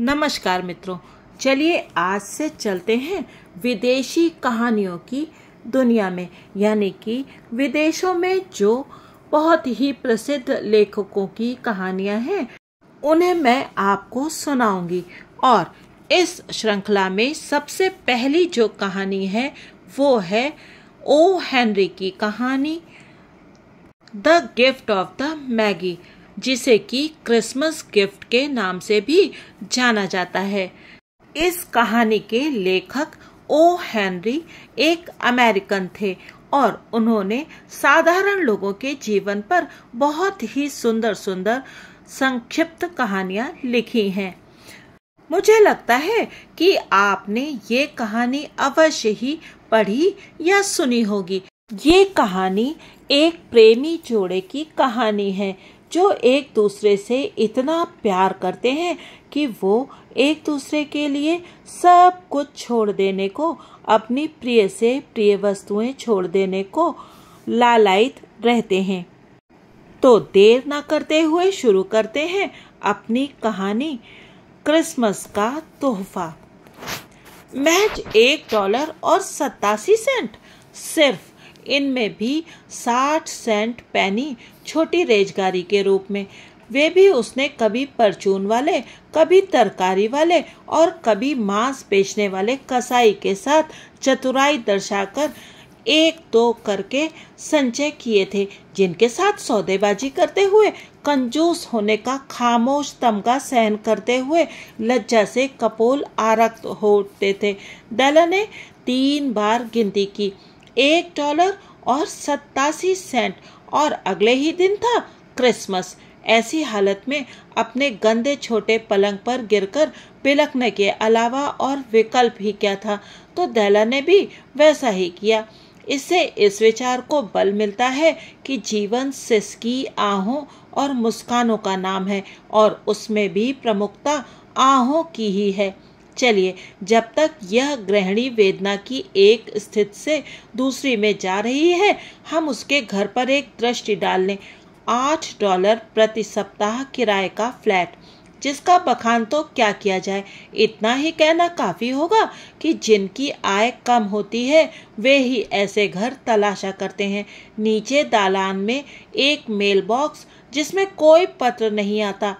नमस्कार मित्रों चलिए आज से चलते हैं विदेशी कहानियों की दुनिया में यानी कि विदेशों में जो बहुत ही प्रसिद्ध लेखकों की कहानियां हैं उन्हें मैं आपको सुनाऊंगी और इस श्रृंखला में सबसे पहली जो कहानी है वो है ओ हेनरी की कहानी the gift of the Magi जिसे कि क्रिसमस गिफ्ट के नाम से भी जाना जाता है इस कहानी के लेखक ओ हेनरी एक अमेरिकन थे और उन्होंने साधारण लोगों के जीवन पर बहुत ही सुंदर सुंदर संक्षिप्त कहानियां लिखी हैं मुझे लगता है कि आपने ये कहानी अवश्य ही पढ़ी या सुनी होगी ये कहानी एक प्रेमी जोड़े की कहानी है जो एक दूसरे से इतना प्यार करते हैं कि वो एक दूसरे के लिए सब कुछ छोड़ देने को अपनी प्रिय से प्रिय वस्तुएं छोड़ देने को लालयित रहते हैं तो देर ना करते हुए शुरू करते हैं अपनी कहानी क्रिसमस का तोहफा महज एक डॉलर और सत्तासी सेंट सिर्फ इनमें भी साठ सेंट पैनी छोटी रेजगारी के रूप में वे भी उसने कभी परचून वाले कभी तरकारी वाले और कभी मांस बेचने वाले कसाई के साथ चतुराई दर्शाकर एक दो करके संचय किए थे जिनके साथ सौदेबाजी करते हुए कंजूस होने का खामोश तमगा सहन करते हुए लज्जा से कपोल आरक्त होते थे दल ने तीन बार गिनती की एक डॉलर और सत्तासी सेंट और अगले ही दिन था क्रिसमस ऐसी हालत में अपने गंदे छोटे पलंग पर गिरकर पिलकने के अलावा और विकल्प ही क्या था तो दैला ने भी वैसा ही किया इससे इस विचार को बल मिलता है कि जीवन सिसकी आहों और मुस्कानों का नाम है और उसमें भी प्रमुखता आहों की ही है चलिए जब तक यह ग्रहणी वेदना की एक स्थिति से दूसरी में जा रही है हम उसके घर पर एक दृष्टि डाल लें आठ डॉलर प्रति सप्ताह किराए का फ्लैट जिसका बखान तो क्या किया जाए इतना ही कहना काफ़ी होगा कि जिनकी आय कम होती है वे ही ऐसे घर तलाशा करते हैं नीचे दालान में एक मेल बॉक्स जिसमें कोई पत्र नहीं आता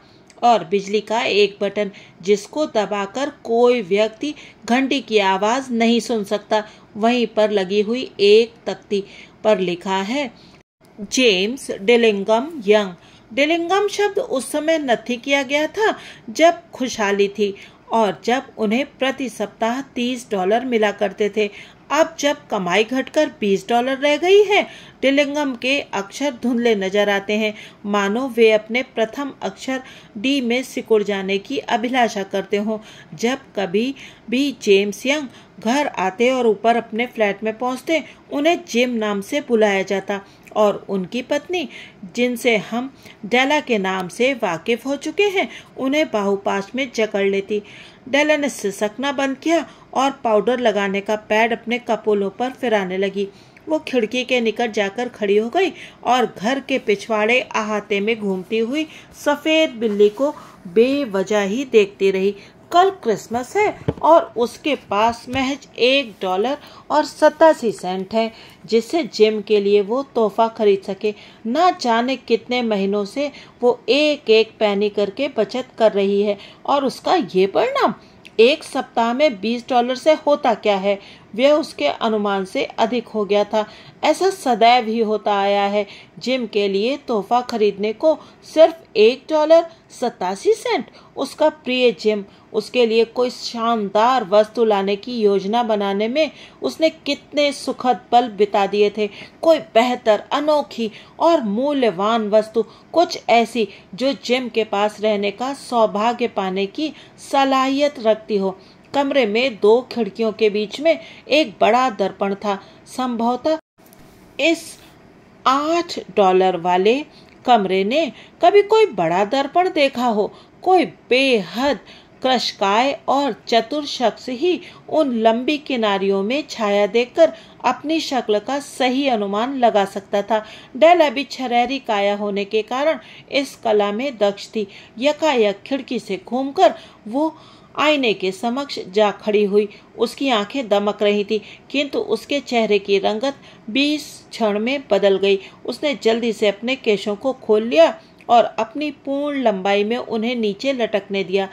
और बिजली का एक बटन जिसको दबाकर कोई व्यक्ति घंटी की आवाज़ नहीं सुन सकता वहीं पर लगी हुई एक तख्ती पर लिखा है जेम्स डिलिंगम यंग डिलिंगम शब्द उस समय नथी किया गया था जब खुशहाली थी और जब उन्हें प्रति सप्ताह तीस डॉलर मिला करते थे अब जब कमाई घटकर बीस डॉलर रह गई है तिलिंगम के अक्षर धुंधले नजर आते हैं मानो वे अपने प्रथम अक्षर डी में सिकुड़ जाने की अभिलाषा करते हों जब कभी भी जेम्स यंग घर आते और ऊपर अपने फ्लैट में पहुंचते उन्हें जिम नाम से बुलाया जाता और उनकी पत्नी जिनसे हम डेला के नाम से वाकिफ हो चुके हैं उन्हें बाहुपाश में जकड़ लेती डेला ने सिसकना बंद किया और पाउडर लगाने का पैड अपने कपोलों पर फिराने लगी वो खिड़की के निकट जाकर खड़ी हो गई और घर के पिछवाड़े अहाते में घूमती हुई सफ़ेद बिल्ली को बेवजह ही देखती रही कल क्रिसमस है और उसके पास महज एक डॉलर और सतासी सेंट है जिससे जिम के लिए वो तोहफा खरीद सके ना जाने कितने महीनों से वो एक एक पैनी करके बचत कर रही है और उसका ये परिणाम एक सप्ताह में बीस डॉलर से होता क्या है व्यय उसके अनुमान से अधिक हो गया था ऐसा सदैव ही होता आया है जिम के लिए तोहफा खरीदने को सिर्फ एक डॉलर सतासी सेंट उसका प्रिय जिम उसके लिए कोई शानदार वस्तु लाने की योजना बनाने में उसने कितने सुखद पल बिता दिए थे कोई बेहतर अनोखी और मूल्यवान वस्तु कुछ ऐसी जो जिम के पास रहने का सौभाग्य पाने की सलाहियत रखती हो कमरे में दो खिड़कियों के बीच में एक बड़ा दर्पण था संभवतः इस आठ डॉलर वाले कमरे ने कभी कोई बड़ा दर्पण देखा हो कोई बेहद कृशकाय और चतुर शख्स ही उन लंबी किनारियों में छाया देखकर अपनी शक्ल का सही अनुमान लगा सकता था डेल अभी छरहरी काया होने के कारण इस कला में दक्ष थी यकायक खिड़की से घूमकर वो आईने के समक्ष जा खड़ी हुई उसकी आंखें दमक रही थी किंतु उसके चेहरे की रंगत बीस क्षण में बदल गई उसने जल्दी से अपने केशों को खोल लिया और अपनी पूर्ण लंबाई में उन्हें नीचे लटकने दिया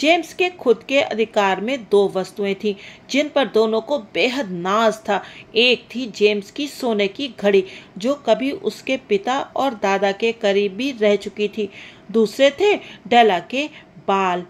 जेम्स के खुद के अधिकार में दो वस्तुएं थीं जिन पर दोनों को बेहद नाज था एक थी जेम्स की सोने की घड़ी जो कभी उसके पिता और दादा के करीब भी रह चुकी थी दूसरे थे डेला के बाल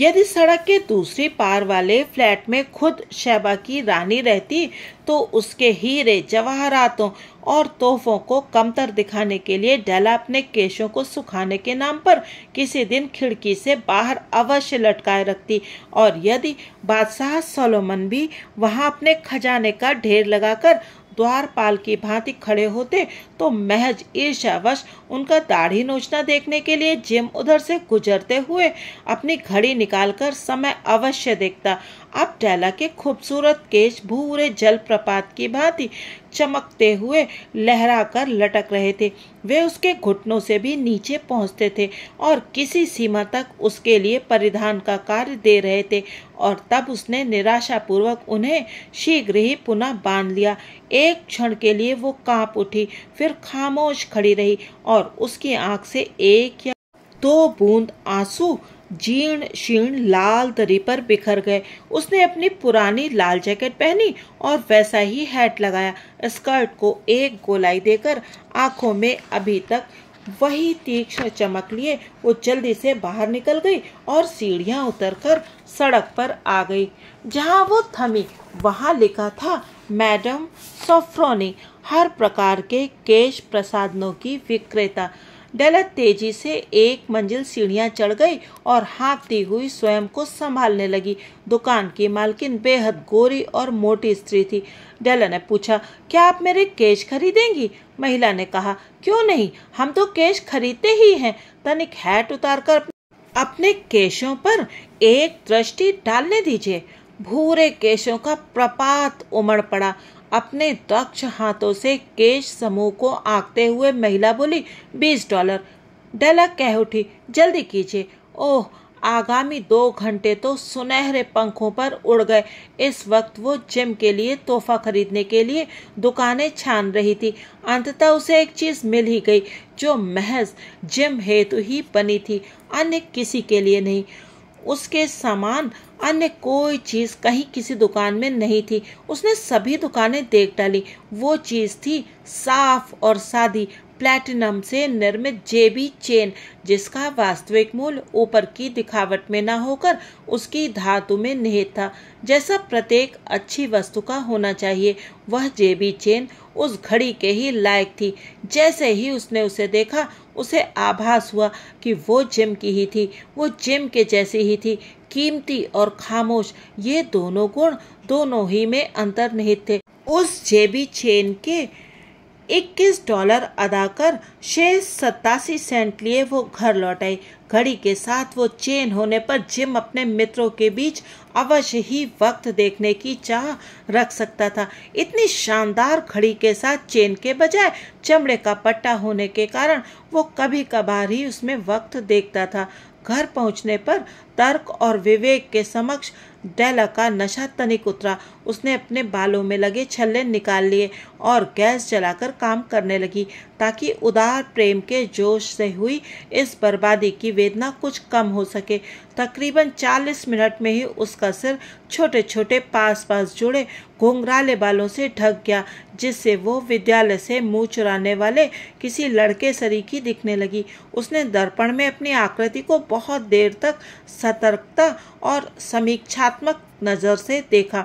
यदि सड़क के दूसरी पार वाले फ्लैट में खुद शहबा की रानी रहती तो उसके हीरे जवाहरातों और तोहफों को कमतर दिखाने के लिए डेला अपने केशों को सुखाने के नाम पर किसी दिन खिड़की से बाहर अवश्य लटकाए रखती और यदि बादशाह सोलोमन भी वहां अपने खजाने का ढेर लगाकर द्वारपाल की भांति खड़े होते तो महज ईर्ष्यावश उनका दाढ़ी नोचना देखने के लिए जिम उधर से गुजरते हुए अपनी घड़ी निकालकर समय अवश्य देखता अब टैला के खूबसूरत केश भूरे जलप्रपात की भांति चमकते हुए लहरा कर लटक रहे थे वे उसके घुटनों से भी नीचे पहुंचते थे और किसी सीमा तक उसके लिए परिधान का कार्य दे रहे थे और तब उसने निराशापूर्वक उन्हें शीघ्र ही पुनः बांध लिया एक क्षण के लिए वो कांप उठी फिर फिर खामोश खड़ी रही और उसकी आंख से एक या दो बूंद आंसू जीर्ण शीर्ण लाल दरी पर बिखर गए उसने अपनी पुरानी लाल जैकेट पहनी और वैसा ही हैट लगाया स्कर्ट को एक गोलाई देकर आंखों में अभी तक वही तीक्ष्ण चमक लिए वो जल्दी से बाहर निकल गई और सीढ़ियाँ उतरकर सड़क पर आ गई जहाँ वो थमी वहाँ लिखा था मैडम सोफ्रोनी हर प्रकार के केश प्रसादनों की विक्रेता डलत तेजी से एक मंजिल सीढ़ियां चढ़ गई और हाँकती हुई स्वयं को संभालने लगी दुकान की मालकिन बेहद गोरी और मोटी स्त्री थी डेला ने पूछा क्या आप मेरे केश खरीदेंगी महिला ने कहा क्यों नहीं हम तो केश खरीदते ही हैं तनिक हैट उतारकर अपने केशों पर एक दृष्टि डालने दीजिए भूरे केशों का प्रपात उमड़ पड़ा अपने दक्ष हाथों से केश समूह को आंकते हुए महिला बोली बीस डॉलर डेला कह उठी जल्दी कीजिए ओह आगामी दो घंटे तो सुनहरे पंखों पर उड़ गए इस वक्त वो जिम के लिए तोहफा खरीदने के लिए दुकानें छान रही थी अंततः उसे एक चीज मिल ही गई जो महज जिम हेतु ही बनी थी अन्य किसी के लिए नहीं उसके सामान अन्य कोई चीज़ कहीं किसी दुकान में नहीं थी उसने सभी दुकानें देख डाली वो चीज़ थी साफ और सादी प्लैटिनम से निर्मित जेबी चेन जिसका वास्तविक मूल ऊपर की दिखावट में ना होकर उसकी धातु में निहित था जैसा प्रत्येक अच्छी वस्तु का होना चाहिए वह जेबी चेन उस घड़ी के ही लायक थी जैसे ही उसने उसे देखा उसे आभास हुआ कि वो जिम की ही थी वो जिम के जैसी ही थी कीमती और खामोश ये दोनों गुण दोनों ही में अंतर निहित थे उस जेबी चेन के इक्कीस डॉलर अदा कर शेष सतासी सेंट लिए वो घर लौट आई घड़ी के साथ वो चेन होने पर जिम अपने मित्रों के बीच अवश्य ही वक्त देखने की चाह रख सकता था इतनी शानदार घड़ी के साथ चेन के बजाय चमड़े का पट्टा होने के कारण वो कभी कभार ही उसमें वक्त देखता था घर पहुंचने पर तर्क और विवेक के समक्ष डेला का नशा तनिक उतरा उसने अपने बालों में लगे छल्ले निकाल लिए और गैस जलाकर काम करने लगी ताकि उदार प्रेम के जोश से हुई इस बर्बादी की वेदना कुछ कम हो सके तकरीबन 40 मिनट में ही उसका सिर छोटे छोटे पास पास जुड़े घुंघराले बालों से ढक गया जिससे वो विद्यालय से मुंह चुराने वाले किसी लड़के की दिखने लगी उसने दर्पण में अपनी आकृति को बहुत देर तक सतर्कता और समीक्षात्मक नज़र से देखा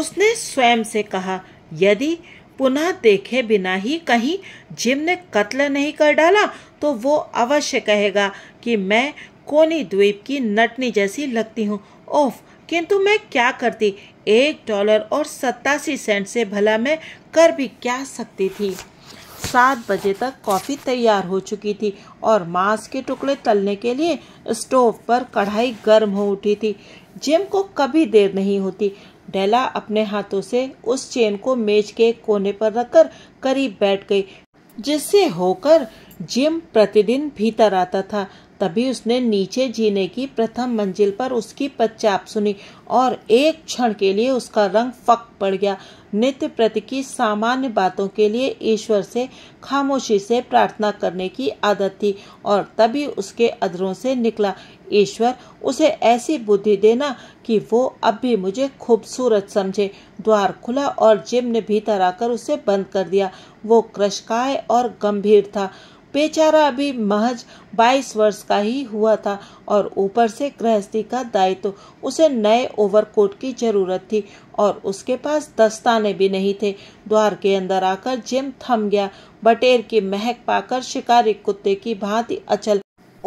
उसने स्वयं से कहा यदि पुनः देखे बिना ही कहीं जिम ने कत्ल नहीं कर डाला तो वो अवश्य कहेगा कि मैं कोनी द्वीप की नटनी जैसी लगती हूँ ओफ किंतु मैं क्या करती एक डॉलर और सत्तासी सेंट से भला मैं कर भी क्या सकती थी सात बजे तक कॉफ़ी तैयार हो चुकी थी और मांस के टुकड़े तलने के लिए स्टोव पर कढ़ाई गर्म हो उठी थी जिम को कभी देर नहीं होती डेला अपने हाथों से उस चेन को मेज के कोने पर रखकर करीब बैठ गई जिससे होकर जिम प्रतिदिन भीतर आता था तभी उसने नीचे जीने की प्रथम मंजिल पर उसकी पच्चाप सुनी और एक क्षण के लिए उसका रंग फक पड़ गया नित्य प्रति की सामान्य बातों के लिए ईश्वर से खामोशी से प्रार्थना करने की आदत थी और तभी उसके अधरों से निकला ईश्वर उसे ऐसी बुद्धि देना कि वो अब भी मुझे खूबसूरत समझे द्वार खुला और जिम ने भीतर आकर उसे बंद कर दिया वो कृषकाय और गंभीर था बेचारा अभी महज 22 वर्ष का ही हुआ था और ऊपर से गृहस्थी का दायित्व तो उसे नए ओवरकोट की जरूरत थी और उसके पास दस्ताने भी नहीं थे द्वार के अंदर आकर जिम थम गया बटेर की महक पाकर शिकारी कुत्ते की भांति अचल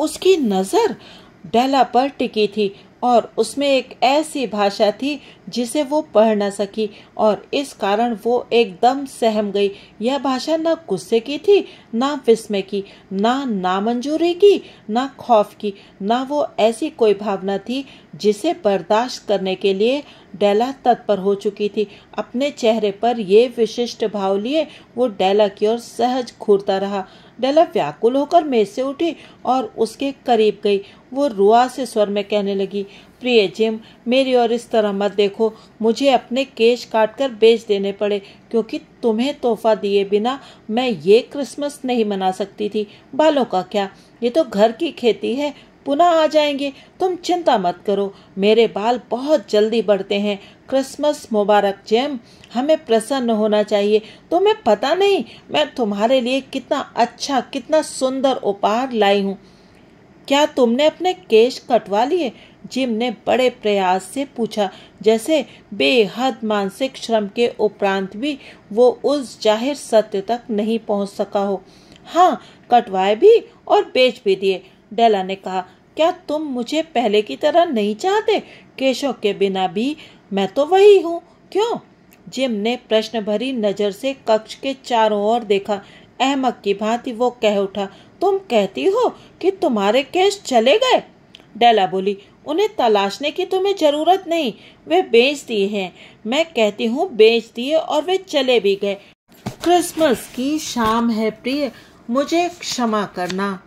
उसकी नजर डेला पर टिकी थी और उसमें एक ऐसी भाषा थी जिसे वो पढ़ ना सकी और इस कारण वो एकदम सहम गई यह भाषा ना गुस्से की थी ना विस्मय की ना नामंजूरी की ना खौफ की ना वो ऐसी कोई भावना थी जिसे बर्दाश्त करने के लिए डैला तत्पर हो चुकी थी अपने चेहरे पर यह विशिष्ट भाव लिए वो डैला की ओर सहज घूरता रहा डैला व्याकुल होकर मेज से उठी और उसके करीब गई वो रुआ से स्वर में कहने लगी प्रिय जिम मेरी और इस तरह मत देखो मुझे अपने केश काट कर बेच देने पड़े क्योंकि तुम्हें तोहफा दिए बिना मैं ये क्रिसमस नहीं मना सकती थी बालों का क्या ये तो घर की खेती है पुनः आ जाएंगे तुम चिंता मत करो मेरे बाल बहुत जल्दी बढ़ते हैं क्रिसमस मुबारक जैम हमें प्रसन्न होना चाहिए तुम्हें पता नहीं मैं तुम्हारे लिए कितना अच्छा कितना सुंदर उपहार लाई हूँ क्या तुमने अपने केश कटवा लिए जिम ने बड़े प्रयास से पूछा जैसे बेहद मानसिक श्रम के उपरांत भी वो उस जाहिर सत्य तक नहीं पहुंच सका हो हाँ कटवाए भी और बेच भी दिए डेला ने कहा क्या तुम मुझे पहले की तरह नहीं चाहते केशव के बिना भी मैं तो वही हूँ क्यों जिम ने प्रश्न भरी नजर से कक्ष के चारों ओर देखा अहमद की भांति वो कह उठा तुम कहती हो कि तुम्हारे केश चले गए डेला बोली उन्हें तलाशने की तुम्हें जरूरत नहीं वे बेच दिए हैं मैं कहती हूँ बेच दिए और वे चले भी गए क्रिसमस की शाम है प्रिय मुझे क्षमा करना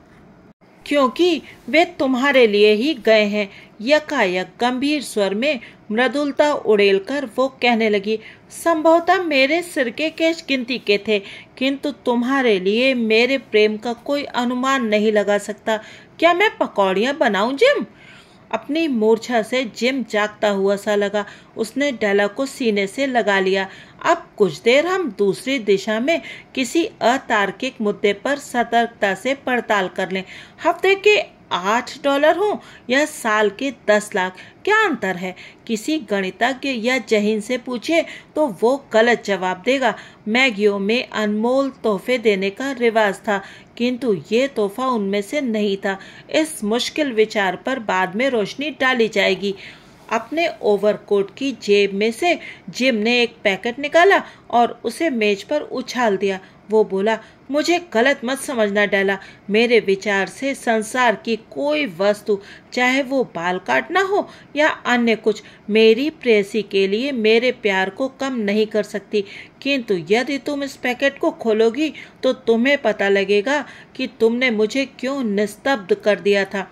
क्योंकि वे तुम्हारे लिए ही गए हैं यकायक गंभीर स्वर में मृदुलता उड़ेल कर वो कहने लगी संभवतः मेरे सिर के केश गिनती के थे किंतु तुम्हारे लिए मेरे प्रेम का कोई अनुमान नहीं लगा सकता क्या मैं पकौड़ियाँ बनाऊं जिम अपनी मूर्छा से जिम जागता हुआ सा लगा उसने डला को सीने से लगा लिया अब कुछ देर हम दूसरी दिशा में किसी अतार्किक मुद्दे पर सतर्कता से पड़ताल कर लें हफ्ते के आठ डॉलर हो या साल के दस लाख क्या अंतर है किसी गणितज्ञ या जहीन से पूछे तो वो गलत जवाब देगा मैगियो में अनमोल तोहफे देने का रिवाज था किंतु ये तोहफा उनमें से नहीं था इस मुश्किल विचार पर बाद में रोशनी डाली जाएगी अपने ओवरकोट की जेब में से जिम ने एक पैकेट निकाला और उसे मेज पर उछाल दिया वो बोला मुझे गलत मत समझना डाला मेरे विचार से संसार की कोई वस्तु चाहे वो बाल काटना हो या अन्य कुछ मेरी प्रेसी के लिए मेरे प्यार को कम नहीं कर सकती किंतु यदि तुम इस पैकेट को खोलोगी तो तुम्हें पता लगेगा कि तुमने मुझे क्यों निस्तब्ध कर दिया था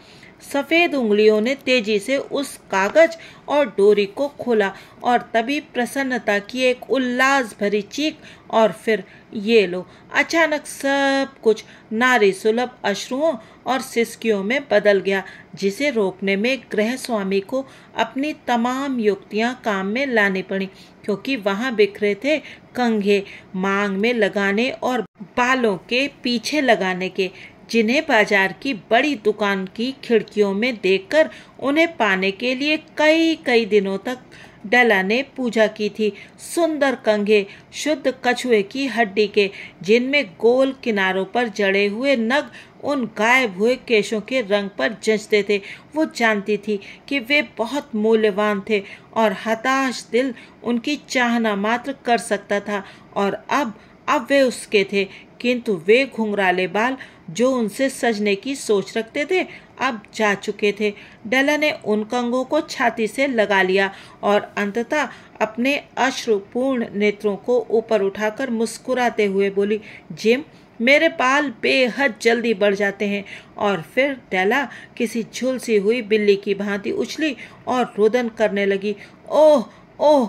सफ़ेद उंगलियों ने तेजी से उस कागज और डोरी को खोला और तभी प्रसन्नता की एक उल्लास भरी चीख और फिर ये लो अचानक सब कुछ नारी सुलभ अश्रुओं और सिसकियों में बदल गया जिसे रोकने में गृह स्वामी को अपनी तमाम युक्तियां काम में लानी पड़ी क्योंकि वहां बिखरे थे कंघे मांग में लगाने और बालों के पीछे लगाने के जिन्हें बाजार की बड़ी दुकान की खिड़कियों में देखकर उन्हें पाने के लिए कई कई दिनों तक डला ने पूजा की थी सुंदर कंघे शुद्ध कछुए की हड्डी के जिनमें गोल किनारों पर जड़े हुए नग उन गायब हुए केशों के रंग पर जंचते थे वो जानती थी कि वे बहुत मूल्यवान थे और हताश दिल उनकी चाहना मात्र कर सकता था और अब अब वे उसके थे किंतु वे घुंघराले बाल जो उनसे सजने की सोच रखते थे अब जा चुके थे डेला ने उन कंगों को छाती से लगा लिया और अंततः अपने अश्रुपूर्ण नेत्रों को ऊपर उठाकर मुस्कुराते हुए बोली जिम मेरे बाल बेहद जल्दी बढ़ जाते हैं और फिर डैला किसी झुलसी हुई बिल्ली की भांति उछली और रोदन करने लगी ओह ओह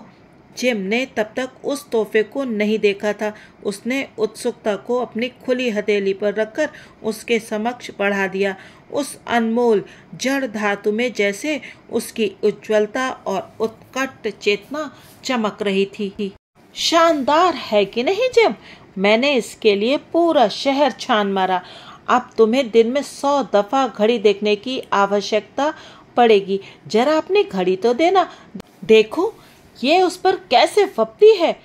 जिम ने तब तक उस तोहफे को नहीं देखा था उसने उत्सुकता को अपनी खुली हथेली पर रखकर उसके समक्ष बढ़ा दिया उस अनमोल जड़ धातु में जैसे उसकी उज्जवलता और उत्कट चेतना चमक रही थी शानदार है कि नहीं जिम मैंने इसके लिए पूरा शहर छान मारा अब तुम्हें दिन में सौ दफा घड़ी देखने की आवश्यकता पड़ेगी जरा अपनी घड़ी तो देना देखो ये उस पर कैसे फपती है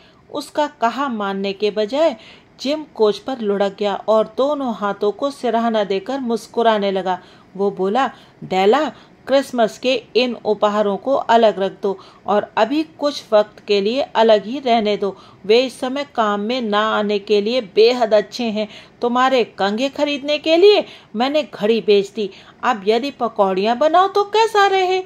उसका कहा मानने के बजाय जिम कोच पर लुढ़क गया और दोनों हाथों को सिराहना देकर मुस्कुराने लगा वो बोला डैला क्रिसमस के इन उपहारों को अलग रख दो और अभी कुछ वक्त के लिए अलग ही रहने दो वे इस समय काम में ना आने के लिए बेहद अच्छे हैं तुम्हारे कंघे खरीदने के लिए मैंने घड़ी बेच दी अब यदि पकौड़ियाँ बनाओ तो कैसा रहे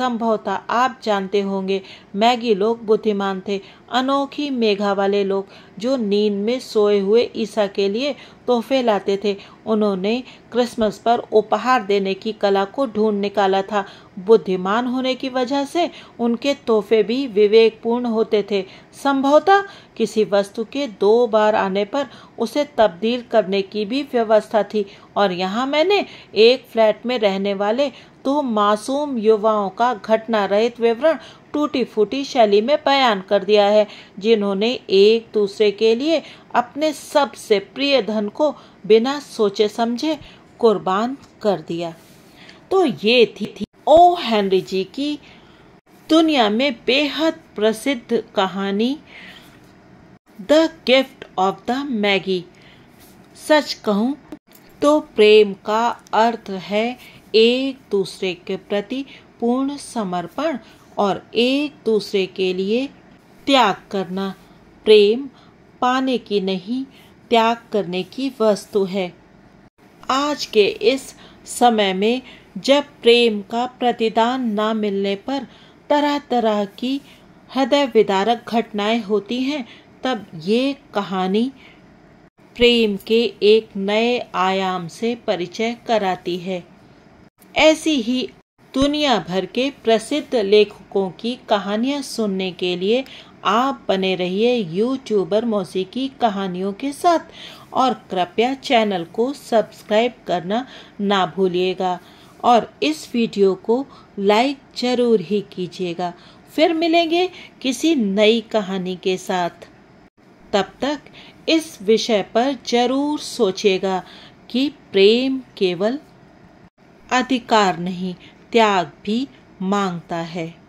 था आप जानते होंगे मैगी लोग बुद्धिमान थे अनोखी मेघा वाले लोग जो नींद में सोए हुए ईसा के लिए तोहफे लाते थे उन्होंने क्रिसमस पर उपहार देने की कला को ढूंढ निकाला था बुद्धिमान होने की वजह से उनके तोहफे भी विवेकपूर्ण होते थे संभवतः किसी वस्तु के दो बार आने पर उसे तब्दील करने की भी व्यवस्था थी और यहाँ मैंने एक फ्लैट में रहने वाले तो मासूम युवाओं का घटना रहित विवरण टूटी फूटी शैली में बयान कर दिया है जिन्होंने एक दूसरे के लिए अपने सबसे प्रिय धन को बिना सोचे समझे कुर्बान कर दिया तो ये थी, थी ओ हेनरी जी की दुनिया में बेहद प्रसिद्ध कहानी the gift of the Magi सच कहूँ तो प्रेम का अर्थ है एक दूसरे के प्रति पूर्ण समर्पण और एक दूसरे के लिए त्याग करना प्रेम पाने की नहीं त्याग करने की वस्तु है आज के इस समय में जब प्रेम का प्रतिदान ना मिलने पर तरह तरह की हृदय विदारक घटनाएं होती हैं तब ये कहानी प्रेम के एक नए आयाम से परिचय कराती है ऐसी ही दुनिया भर के प्रसिद्ध लेखकों की कहानियाँ सुनने के लिए आप बने रहिए यूट्यूबर मौसीकी कहानियों के साथ और कृपया चैनल को सब्सक्राइब करना ना भूलिएगा और इस वीडियो को लाइक जरूर ही कीजिएगा फिर मिलेंगे किसी नई कहानी के साथ तब तक इस विषय पर जरूर सोचेगा कि प्रेम केवल अधिकार नहीं त्याग भी मांगता है